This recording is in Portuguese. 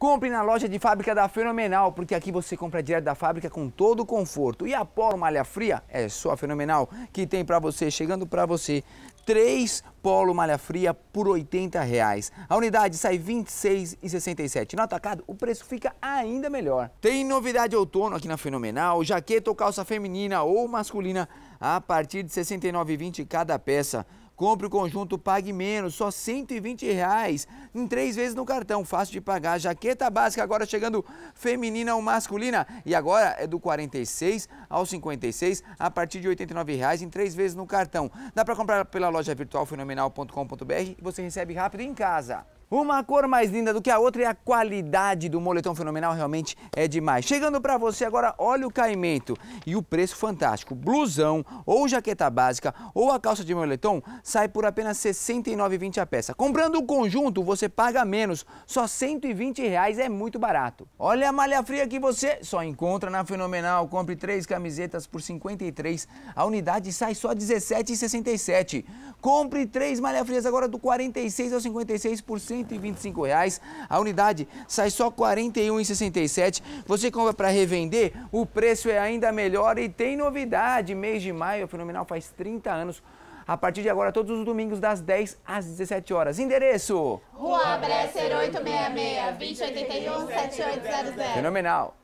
Compre na loja de fábrica da Fenomenal, porque aqui você compra direto da fábrica com todo o conforto. E a Polo Malha Fria é só Fenomenal, que tem para você, chegando para você, três Polo Malha Fria por R$ 80,00. Reais. A unidade sai R$ 26,67. No atacado, o preço fica ainda melhor. Tem novidade outono aqui na Fenomenal, jaqueta ou calça feminina ou masculina a partir de R$ 69,20 cada peça. Compre o conjunto Pague Menos, só R$ 120 reais, em três vezes no cartão, fácil de pagar. Jaqueta básica agora chegando feminina ou masculina. E agora é do 46 ao 56, a partir de R$ 89 reais, em três vezes no cartão. Dá para comprar pela loja virtual fenomenal.com.br e você recebe rápido em casa. Uma cor mais linda do que a outra e a qualidade do moletom fenomenal realmente é demais. Chegando para você agora, olha o caimento e o preço fantástico. Blusão ou jaqueta básica ou a calça de moletom sai por apenas R$ 69,20 a peça. Comprando o conjunto, você paga menos, só R$ 120 reais é muito barato. Olha a malha fria que você só encontra na Fenomenal. Compre três camisetas por R$ 53,00, a unidade sai só R$ 17,67. Compre três malha frias agora do 46 ao 56%. 125 reais. A unidade sai só R$ 41,67. Você compra para revender, o preço é ainda melhor e tem novidade. Mês de maio, a é Fenomenal faz 30 anos. A partir de agora, todos os domingos, das 10 às 17 horas. Endereço: Rua Bresser 866, 2081 7800. Fenomenal.